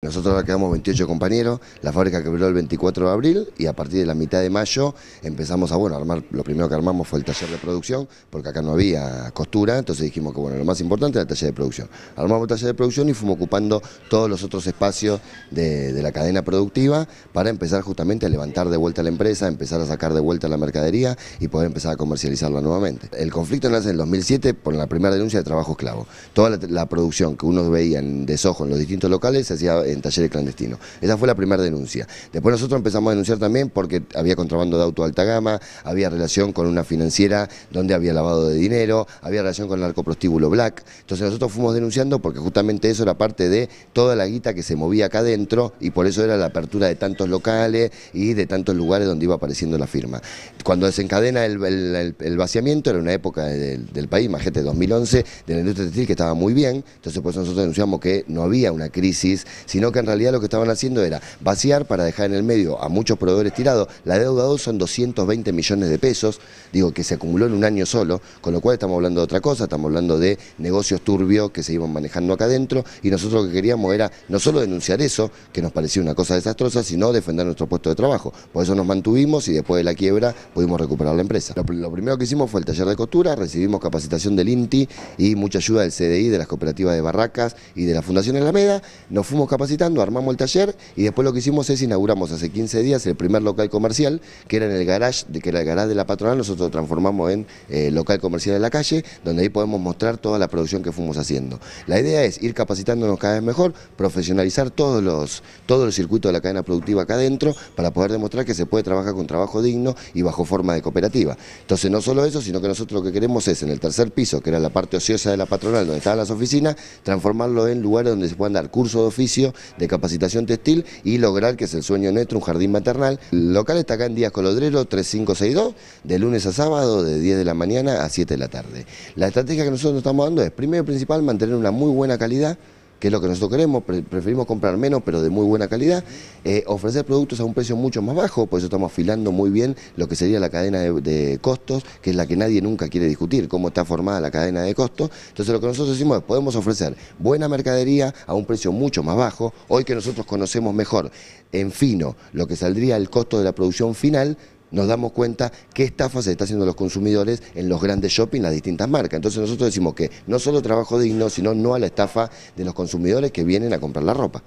Nosotros quedamos 28 compañeros, la fábrica quebró el 24 de abril y a partir de la mitad de mayo empezamos a bueno, armar, lo primero que armamos fue el taller de producción, porque acá no había costura, entonces dijimos que bueno, lo más importante era el taller de producción. Armamos el taller de producción y fuimos ocupando todos los otros espacios de, la cadena productiva para empezar justamente a levantar de vuelta la empresa, empezar a sacar de vuelta la mercadería y poder empezar a comercializarla nuevamente. El conflicto nace en el 2007 por la primera denuncia de trabajo esclavo. Toda la, producción que uno veía en desojo en los distintos locales se hacía en talleres clandestinos. Esa fue la primera denuncia. Después nosotros empezamos a denunciar también porque había contrabando de auto alta gama, había relación con una financiera donde había lavado de dinero, había relación con el narcoprostíbulo black. Entonces nosotros fuimos denunciando porque justamente eso era parte de toda la guita que se movía acá adentro y por eso era la apertura de tantos locales y de tantos lugares donde iba apareciendo la firma. Cuando desencadena el, vaciamiento, era una época del, del país, majete este 2011, de la industria textil que estaba muy bien, entonces por nosotros denunciamos que no había una crisis, sino que en realidad lo que estaban haciendo era vaciar para dejar en el medio a muchos proveedores tirados. La deuda 2 son 220 millones de pesos, digo que se acumuló en un año solo, con lo cual estamos hablando de otra cosa, estamos hablando de negocios turbios que se iban manejando acá adentro y nosotros lo que queríamos era no solo denunciar eso, que nos parecía una cosa desastrosa, sino defender nuestro puesto de trabajo. Por eso nos mantuvimos y después de la quiebra pudimos recuperar la empresa. Lo, primero que hicimos fue el taller de costura, recibimos capacitación del INTI y mucha ayuda del CDI, de las cooperativas de Barracas y de la Fundación Alameda, nos fuimos armamos el taller y después lo que hicimos es inauguramos hace 15 días el primer local comercial, que era en el garage, que era el garage de la patronal, nosotros lo transformamos en eh, local comercial de la calle, donde ahí podemos mostrar toda la producción que fuimos haciendo. La idea es ir capacitándonos cada vez mejor, profesionalizar todos los, todo circuitos de la cadena productiva acá adentro para poder demostrar que se puede trabajar con trabajo digno y bajo forma de cooperativa. Entonces no solo eso, sino que nosotros lo que queremos es en el tercer piso, que era la parte ociosa de la patronal, donde estaban las oficinas, transformarlo en lugar donde se puedan dar cursos de oficio, de capacitación textil y lograr que es el sueño nuestro, un jardín maternal. El local está acá en Díaz Colodrero 3562, de lunes a sábado, de 10 de la mañana a 7 de la tarde. La estrategia que nosotros estamos dando es, primero y principal, mantener una muy buena calidad que es lo que nosotros queremos, preferimos comprar menos pero de muy buena calidad, eh, ofrecer productos a un precio mucho más bajo, por eso estamos afilando muy bien lo que sería la cadena de, de, costos, que es la que nadie nunca quiere discutir, cómo está formada la cadena de costos. Entonces lo que nosotros decimos es, podemos ofrecer buena mercadería a un precio mucho más bajo, hoy que nosotros conocemos mejor en fino lo que saldría el costo de la producción final, nos damos cuenta qué estafa se está haciendo a los consumidores en los grandes shopping, las distintas marcas. Entonces nosotros decimos que no solo trabajo digno, sino no a la estafa de los consumidores que vienen a comprar la ropa.